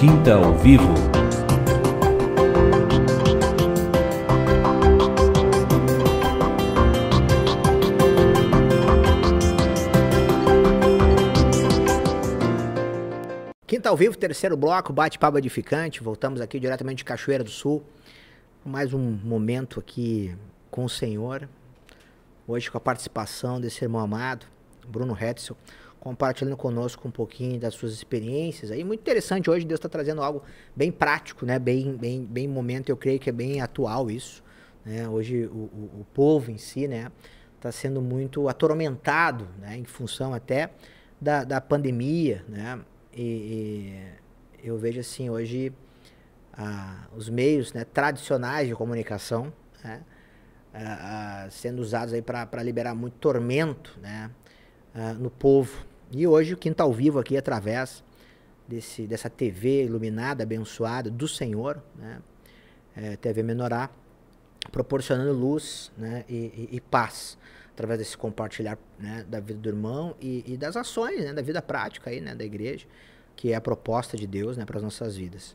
Quinta ao Vivo. Quinta ao Vivo, terceiro bloco, bate-papo edificante. Voltamos aqui diretamente de Cachoeira do Sul. Mais um momento aqui com o Senhor. Hoje com a participação desse irmão amado, Bruno Hetzel compartilhando conosco um pouquinho das suas experiências. Aí muito interessante hoje Deus está trazendo algo bem prático, né? Bem, bem, bem momento. Eu creio que é bem atual isso. Né? Hoje o, o, o povo em si, né, está sendo muito atormentado, né? Em função até da, da pandemia, né? E, e eu vejo assim hoje ah, os meios, né, tradicionais de comunicação, né? ah, ah sendo usados aí para liberar muito tormento, né? Uh, no povo. E hoje o está ao Vivo aqui, através desse, dessa TV iluminada, abençoada do Senhor, né? É, TV Menorá, proporcionando luz né? e, e, e paz através desse compartilhar né? da vida do irmão e, e, das ações, né? da vida prática aí, né? da igreja, que é a proposta de Deus né? para as nossas vidas.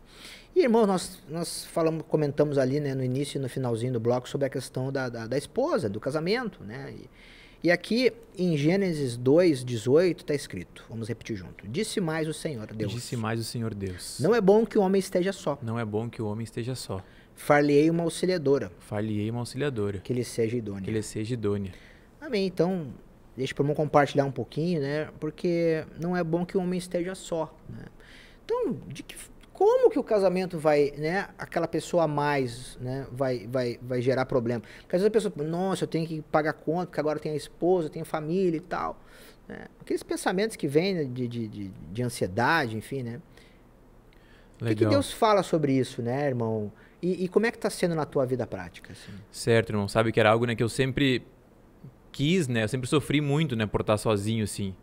E, irmãos, nós, nós falamos, comentamos ali né? no início e no finalzinho do bloco sobre a questão da, da, da esposa, do casamento, né? E, e aqui em Gênesis 2, 18, está escrito, vamos repetir junto. Disse mais o Senhor Deus. Disse mais o Senhor Deus. Não é bom que o homem esteja só. Não é bom que o homem esteja só. far uma auxiliadora. far uma auxiliadora. Que ele seja idônea. Que ele seja idônea. Amém. Então, deixa para eu compartilhar um pouquinho, né? Porque não é bom que o homem esteja só, né? Então, de que como que o casamento vai, né, aquela pessoa a mais, né, vai, vai, vai gerar problema. Porque às vezes a pessoa, nossa, eu tenho que pagar conta, porque agora eu tenho a esposa, eu tenho família e tal. Né? Aqueles pensamentos que vêm né, de, de, de, de, ansiedade, enfim, né? Legal. O que, que, Deus fala sobre isso, né, irmão? E, e como é que está sendo na tua vida prática? Assim? Certo, irmão. Sabe que era algo né, que eu sempre quis, né? Eu sempre sofri muito, né, por estar sozinho, assim.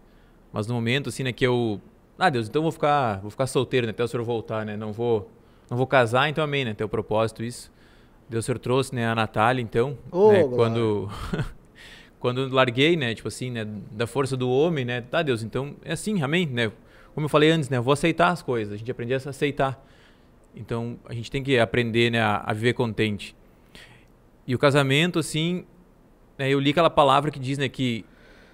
Mas no momento, assim, né, que eu ah, Deus, então vou ficar, vou ficar solteiro né, até o senhor voltar, né? Não vou, não vou casar, então amém, né? Teu propósito isso. Deus, o senhor trouxe, né, a Natália, então, oh, né, quando quando larguei, né, tipo assim, né, da força do homem, né? Tá, Deus, então é assim, amém, né? Como eu falei antes, né, eu vou aceitar as coisas. A gente aprende a aceitar. Então, a gente tem que aprender, né, a, a viver contente. E o casamento, assim, né, eu li aquela palavra que diz, né, que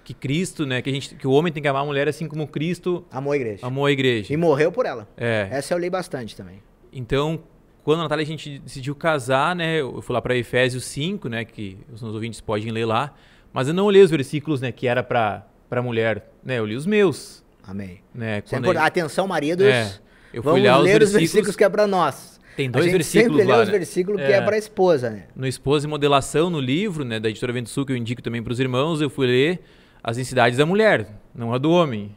que Cristo, né? Que, a gente, que o homem tem que amar a mulher assim como Cristo amou a igreja. Amou a igreja. E morreu por ela. É. Essa eu li bastante também. Então, quando a Natália a gente decidiu casar, né? Eu fui lá para Efésios 5, né? Que os nossos ouvintes podem ler lá. Mas eu não olhei os versículos, né? Que era para para mulher, né? Eu li os meus. Amém. Né, sempre, Atenção, maridos. É, eu fui olhar os versículos... os versículos que é para nós. Tem dois a gente versículos sempre lá, lê os né? versículos que é, é. para para esposa, né? No Esposa e Modelação, no livro, né, da Editora Vento Sul, que eu indico também para os irmãos, eu fui ler as necessidades da mulher, não a do homem.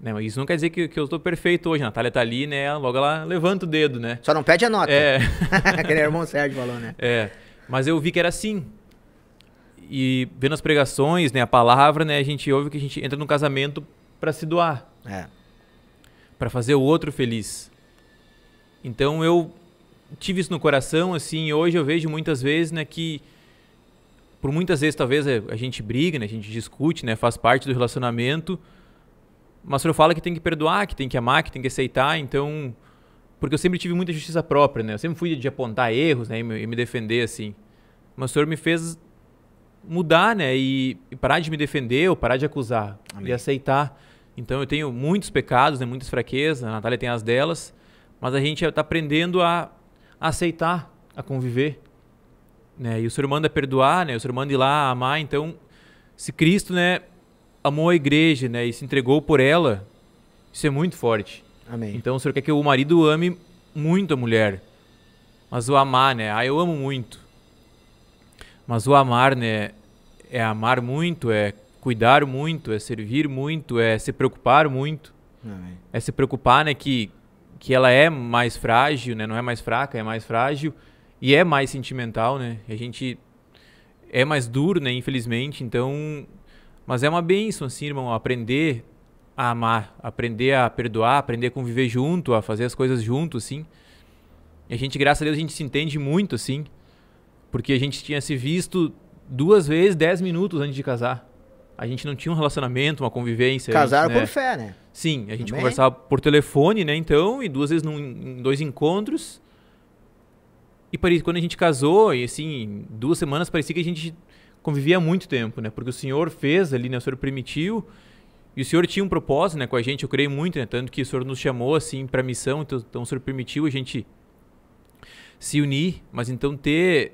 Né? Isso não quer dizer que, que eu estou perfeito hoje. A Natália tá ali, né? Logo ela levanta o dedo, né? Só não pede a nota. É. Aquele irmão Sérgio falou, né? É. Mas eu vi que era assim. E vendo as pregações, né? A palavra, né? A gente ouve que a gente entra no casamento para se doar. É. Para fazer o outro feliz. Então eu tive isso no coração, assim. Hoje eu vejo muitas vezes, né? Que por muitas vezes talvez é, a gente briga, né? a gente discute, né? faz parte do relacionamento, mas o senhor fala que tem que perdoar, que tem que amar, que tem que aceitar, então... Porque eu sempre tive muita justiça própria, né? Eu sempre fui de apontar erros né? e, me, defender, assim. Mas o senhor me fez mudar, né? E, e parar de me defender ou parar de acusar. Amém. E aceitar. Então eu tenho muitos pecados, né? muitas fraquezas, a Natália tem as delas, mas a gente está aprendendo a aceitar, a conviver. Né? E o Senhor manda é perdoar, né? o Senhor manda ir lá amar. Então, se Cristo né, amou a igreja né, e se entregou por ela, isso é muito forte. Amém. Então, o Senhor quer que o marido ame muito a mulher. Mas o amar, né? Ah, eu amo muito. Mas o amar, né? É amar muito, é cuidar muito, é servir muito, é se preocupar muito. Amém. É se preocupar, né? Que, que ela é mais frágil, né? Não é mais fraca, é mais frágil e é mais sentimental, né? A gente é mais duro, né? Infelizmente, então, mas é uma benção, assim, irmão, aprender a amar, aprender a perdoar, aprender a conviver junto, a fazer as coisas junto, assim. E a gente, graças a Deus, a gente se entende muito, assim, porque a gente tinha se visto duas vezes, dez minutos antes de casar. A gente não tinha um relacionamento, uma convivência. Casaram né? por fé, né? Sim, a gente Também. conversava por telefone, né? Então, e duas vezes em dois encontros. E parecia, quando a gente casou, e assim, duas semanas, parecia que a gente convivia há muito tempo, né? Porque o senhor fez ali, né? O senhor permitiu. E o senhor tinha um propósito, né, com a gente, eu creio muito, né? Tanto que o senhor nos chamou, assim, para missão, então, então o senhor permitiu a gente se unir, mas então ter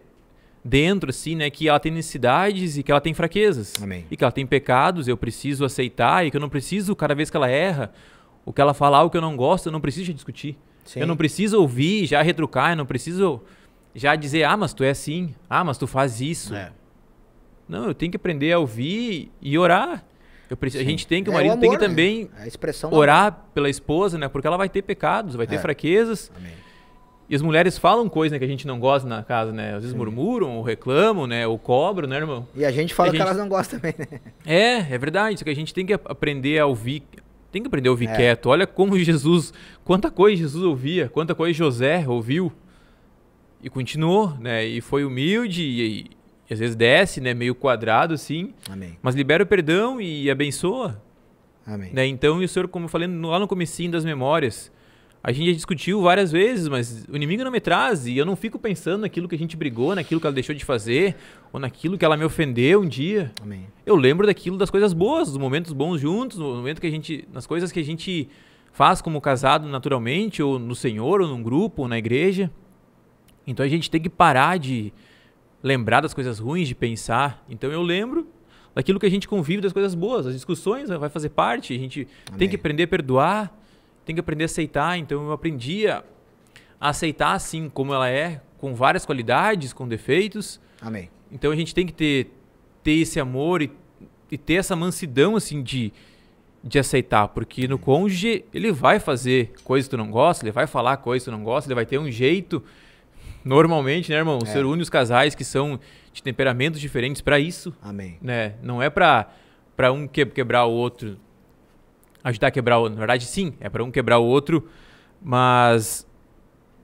dentro, assim, né, que ela tem necessidades e que ela tem fraquezas. Amém. E que ela tem pecados, eu preciso aceitar e que eu não preciso, cada vez que ela erra, o que ela falar, o que eu não gosto, eu não preciso discutir. Sim. Eu não preciso ouvir, já retrucar, eu não preciso já dizer, ah, mas tu é assim, ah, mas tu faz isso. É. Não, eu tenho que aprender a ouvir e orar. Eu preciso, a gente tem que, o marido é o amor, tem que né? também né? orar pela esposa, né? Porque ela vai ter pecados, vai ter é. fraquezas. Amém. E as mulheres falam coisas né, que a gente não gosta na casa, né? Às vezes Sim. murmuram, ou reclamam, né? Ou cobram, né, irmão? E a gente fala a gente... que elas não gostam também, né? É, é verdade. Só que a gente tem que aprender a ouvir. Tem que aprender a ouvir é. quieto. Olha como Jesus, quanta coisa Jesus ouvia, quanta coisa José ouviu e continuou, né? E foi humilde e, e às vezes desce, né? Meio quadrado assim. Amém. Mas libera o perdão e abençoa. Amém. Né? Então, e o senhor, como eu falei lá no comecinho das memórias, a gente já discutiu várias vezes, mas o inimigo não me traz e eu não fico pensando naquilo que a gente brigou, naquilo que ela deixou de fazer ou naquilo que ela me ofendeu um dia. Amém. Eu lembro daquilo das coisas boas, dos momentos bons juntos, no momento que a gente, nas coisas que a gente faz como casado naturalmente ou no Senhor ou num grupo ou na igreja. Então a gente tem que parar de lembrar das coisas ruins, de pensar. Então eu lembro daquilo que a gente convive, das coisas boas, as discussões né, vai fazer parte, a gente Amém. tem que aprender a perdoar, tem que aprender a aceitar. Então eu aprendi a aceitar assim como ela é, com várias qualidades, com defeitos. Amém. Então a gente tem que ter, ter esse amor e, e ter essa mansidão assim de de aceitar, porque no cônjuge ele vai fazer coisas que tu não gosta, ele vai falar coisas que tu não gosta, ele vai ter um jeito Normalmente, né, irmão? O é. Senhor une os casais que são de temperamentos diferentes para isso. Amém. Né? Não é para para um quebrar o outro, ajudar a quebrar o outro. Na verdade, sim, é para um quebrar o outro, mas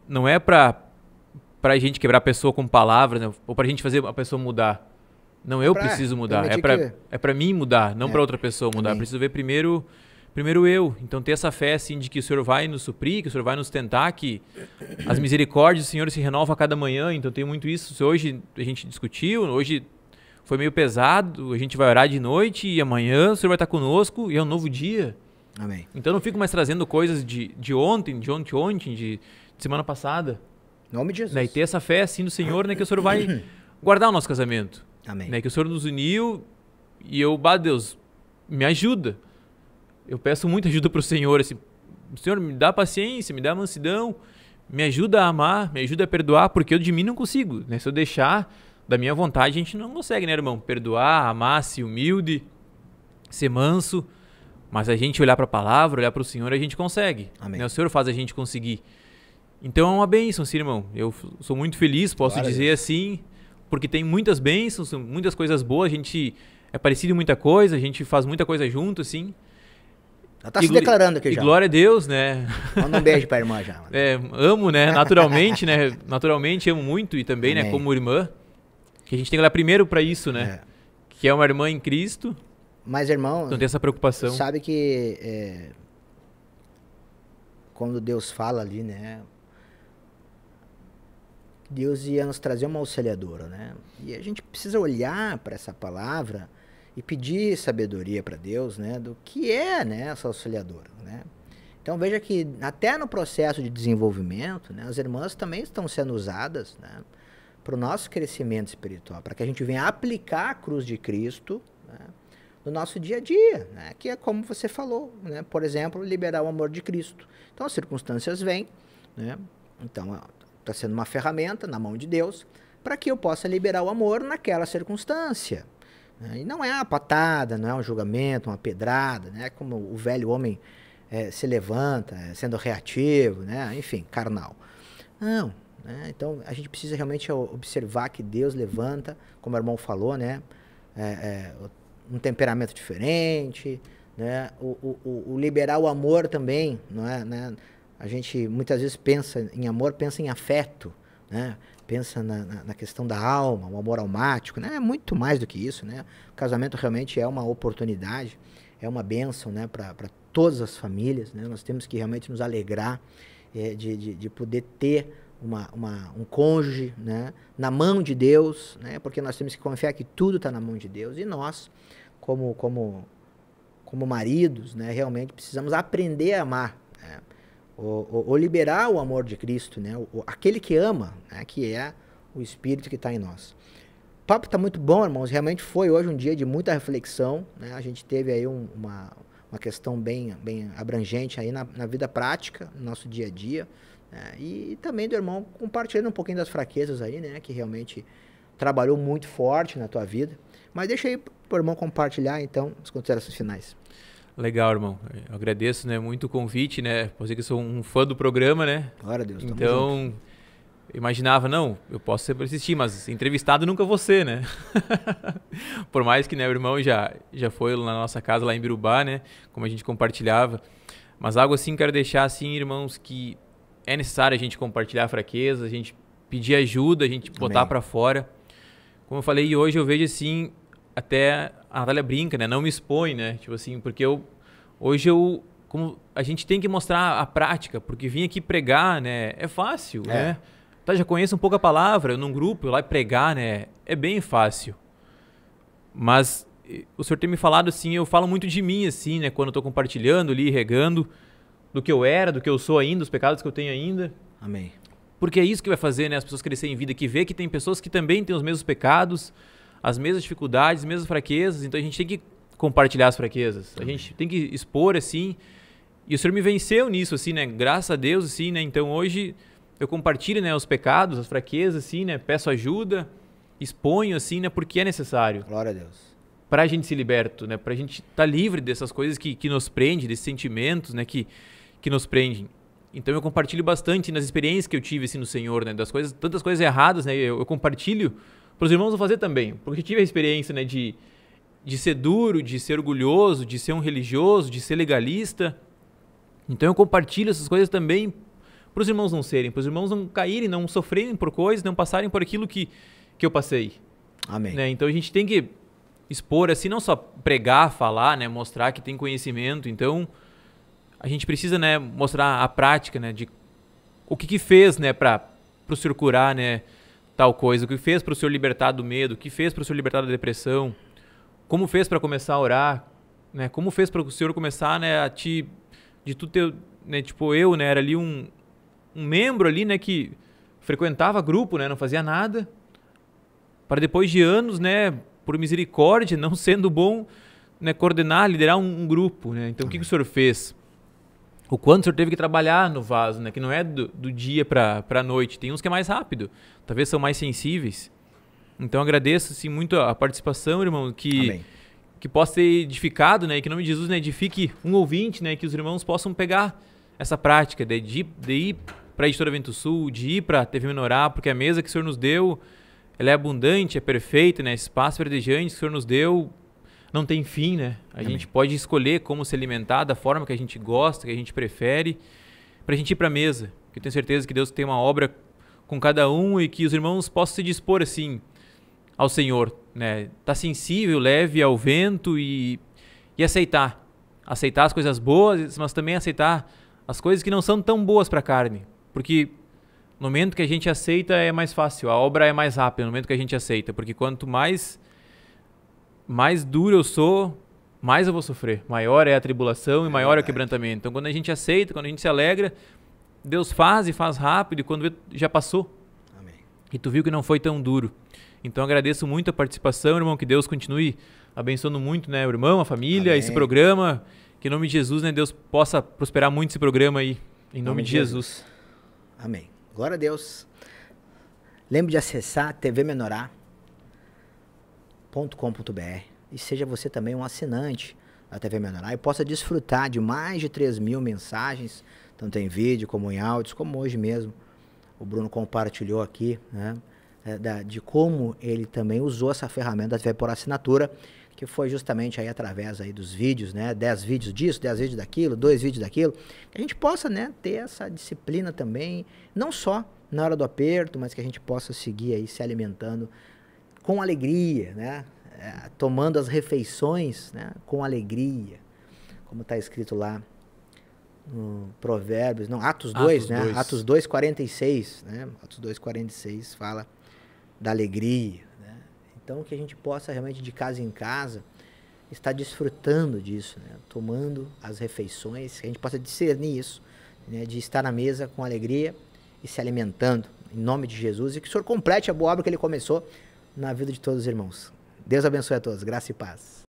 não é para para a gente quebrar a pessoa com palavras, né? ou para a gente fazer a pessoa mudar. Não, eu pra, preciso mudar. É para que... é para mim mudar, não é. para outra pessoa mudar. Amém. Eu preciso ver primeiro Primeiro eu. Então ter essa fé assim de que o Senhor vai nos suprir, que o Senhor vai nos tentar, que as misericórdias do Senhor se renovam a cada manhã. Então tem muito isso. Hoje a gente discutiu, hoje foi meio pesado, a gente vai orar de noite e amanhã o Senhor vai estar conosco e é um novo dia. Amém. Então não fico mais trazendo coisas de, de ontem, de ontem, de ontem, de, de semana passada. nome de Jesus. Daí né, ter essa fé assim do Senhor, né, que o Senhor vai guardar o nosso casamento. Amém. Né, que o Senhor nos uniu e eu, bah, Deus, me ajuda. Eu peço muita ajuda para o Senhor, assim, Senhor, me dá paciência, me dá mansidão, me ajuda a amar, me ajuda a perdoar, porque eu de mim não consigo, né? Se eu deixar da minha vontade, a gente não consegue, né, irmão? Perdoar, amar, ser humilde, ser manso, mas a gente olhar para a palavra, olhar para o Senhor, a gente consegue. Né? O Senhor faz a gente conseguir. Então é uma bênção, sim, irmão. Eu sou muito feliz, posso claro dizer isso. assim, porque tem muitas bênçãos, muitas coisas boas, a gente é parecido em muita coisa, a gente faz muita coisa junto, assim. Já tá e se declarando aqui já. glória a Deus, né? Manda um beijo pra irmã já. É, amo, né? Naturalmente, né? Naturalmente amo muito e também, né, Amém. né? Como irmã. Que a gente tem que olhar primeiro para isso, né? É. Que é uma irmã em Cristo. Mas, irmão. Não tem essa preocupação. Sabe que. É, quando Deus fala ali, né? Deus ia nos trazer uma auxiliadora, né? E a gente precisa olhar para essa palavra e pedir sabedoria para Deus, né, do que é, né, essa auxiliadora, né? Então veja que até no processo de desenvolvimento, né, as irmãs também estão sendo usadas, né, para o nosso crescimento espiritual, para que a gente venha aplicar a cruz de Cristo né, no nosso dia a dia, né, que é como você falou, né, por exemplo, liberar o amor de Cristo. Então as circunstâncias vêm, né, então está sendo uma ferramenta na mão de Deus para que eu possa liberar o amor naquela circunstância. Né? E não é uma patada, não é um julgamento, uma pedrada, né? É como o velho homem é, se levanta, é, sendo reativo, né? Enfim, carnal. Não. Né? Então, a gente precisa realmente observar que Deus levanta, como o irmão falou, né? É, é, um temperamento diferente, né? O, o, o, liberar o amor também, não é? Né? A gente muitas vezes pensa em amor, pensa em afeto, né? pensa na, na, na, questão da alma, o amor almático, né? É muito mais do que isso, né? O casamento realmente é uma oportunidade, é uma bênção, né? Para todas as famílias, né? Nós temos que realmente nos alegrar é, de, de, de, poder ter uma, uma, um cônjuge, né? Na mão de Deus, né? Porque nós temos que confiar que tudo está na mão de Deus e nós, como como como maridos, né? Realmente precisamos aprender a amar ou, ou, liberar o amor de Cristo, né? O, aquele que ama, né? que é o Espírito que está em nós. O papo está muito bom, irmãos. Realmente foi hoje um dia de muita reflexão. Né? A gente teve aí um, uma, uma questão bem, bem abrangente aí na, na vida prática, no nosso dia a dia. Né? E, e, também do irmão compartilhando um pouquinho das fraquezas aí, né? Que realmente trabalhou muito forte na tua vida. Mas deixa aí para o irmão compartilhar, então, as considerações finais. Legal, irmão. Eu agradeço, né, muito o convite, né? ser que sou um fã do programa, né? Glória a Deus. Então, junto. imaginava, não, eu posso sempre assistir, mas entrevistado nunca você, né? Por mais que, né, o irmão já já foi na nossa casa lá em Birubá, né, como a gente compartilhava. Mas algo assim quero deixar assim, irmãos, que é necessário a gente compartilhar fraquezas, a gente pedir ajuda, a gente botar para fora. Como eu falei, hoje eu vejo assim, até a Natália brinca, né? Não me expõe, né? Tipo assim, porque eu hoje eu como a gente tem que mostrar a prática, porque vir aqui pregar, né, é fácil, é. né? Tá, já conheço um pouco a palavra, num grupo, lá e pregar, né, é bem fácil. Mas o senhor tem me falado assim, eu falo muito de mim assim, né, quando eu tô compartilhando ali, regando do que eu era, do que eu sou ainda, os pecados que eu tenho ainda. Amém. Porque é isso que vai fazer, né, as pessoas crescerem em vida, que vê que tem pessoas que também têm os mesmos pecados, as mesmas dificuldades, as mesmas fraquezas, então a gente tem que compartilhar as fraquezas. A gente tem que expor assim. E o Senhor me venceu nisso assim, né? Graças a Deus assim, né? Então hoje eu compartilho, né, os pecados, as fraquezas assim, né? Peço ajuda, exponho assim, né, porque é necessário. Glória a Deus. Para a gente se liberto, né? Para a gente estar tá livre dessas coisas que, que nos prende, desses sentimentos, né, que que nos prendem. Então eu compartilho bastante nas experiências que eu tive assim no Senhor, né, das coisas, tantas coisas erradas, né? eu, eu compartilho para os irmãos fazer também. Porque eu tive a experiência né, de, de ser duro, de ser orgulhoso, de ser um religioso, de ser legalista. Então eu compartilho essas coisas também para os irmãos não serem, para os irmãos não caírem, não sofrerem por coisas, não passarem por aquilo que, que eu passei. Amém. Né? Então a gente tem que expor assim, não só pregar, falar, né? mostrar que tem conhecimento. Então a gente precisa né, mostrar a prática né, de o que, que fez né, para o senhor curar, né? tal coisa, o que fez para o senhor libertar do medo, o que fez para o senhor libertar da depressão, como fez para começar a orar, né? Como fez para o senhor começar, né, a te de tu ter, né, tipo eu, né, era ali um, um membro ali, né, que frequentava grupo, né, não fazia nada, para depois de anos, né, por misericórdia, não sendo bom, né, coordenar, liderar um, um grupo, né? Então, o que o uhum. senhor fez? o quanto o senhor teve que trabalhar no vaso, né? Que não é do, do dia para a noite. Tem uns que é mais rápido, talvez são mais sensíveis. Então agradeço sim muito a participação, irmão, que que possa ter edificado, né? E que em nome de Jesus né, edifique um ouvinte, né? Que os irmãos possam pegar essa prática de, de, de ir para a Editora Vento Sul, de ir para a TV Menorar, porque a mesa que o senhor nos deu, ela é abundante, é perfeita, né? Espaço verdejante que o senhor nos deu não tem fim, né? A gente pode escolher como se alimentar da forma que a gente gosta, que a gente prefere, para a gente ir para a mesa. Eu tenho certeza que Deus tem uma obra com cada um e que os irmãos possam se dispor assim ao Senhor, né? Tá sensível, leve ao vento e, e aceitar, aceitar as coisas boas, mas também aceitar as coisas que não são tão boas para a carne, porque no momento que a gente aceita é mais fácil, a obra é mais rápida no momento que a gente aceita, porque quanto mais mais duro eu sou, mais eu vou sofrer. Maior é a tribulação e é maior verdade. é o quebrantamento. Então, quando a gente aceita, quando a gente se alegra, Deus faz e faz rápido, e quando vê, já passou. Amém. E tu viu que não foi tão duro. Então, agradeço muito a participação, irmão, que Deus continue abençoando muito, né, o irmão, a família, Amém. esse programa. Que em nome de Jesus, né, Deus possa prosperar muito esse programa aí. Em nome, nome de Jesus. Jesus. Amém. Glória a Deus. Lembre de acessar TV Menorá menor.com.br e seja você também um assinante da TV Menor e possa desfrutar de mais de 3 mil mensagens, tanto em vídeo como em áudios, como hoje mesmo o Bruno compartilhou aqui, né? de como ele também usou essa ferramenta da TV por assinatura, que foi justamente aí através aí dos vídeos, né? 10 vídeos disso, 10 vídeos daquilo, dois vídeos daquilo, que a gente possa, né, ter essa disciplina também, não só na hora do aperto, mas que a gente possa seguir aí se alimentando com alegria, né? É, tomando as refeições né? com alegria, como está escrito lá no Provérbios, não, Atos 2, Atos né? 2. Atos 2, 46, né? Atos 2, 46 fala da alegria. Né? Então, que a gente possa realmente, de casa em casa, estar desfrutando disso, né? tomando as refeições, que a gente possa discernir isso, né? de estar na mesa com alegria e se alimentando, em nome de Jesus, e que o Senhor complete a boa obra que Ele começou na vida de todos os irmãos. Deus abençoe a todos. Graça e paz.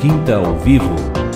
Quinta ao vivo.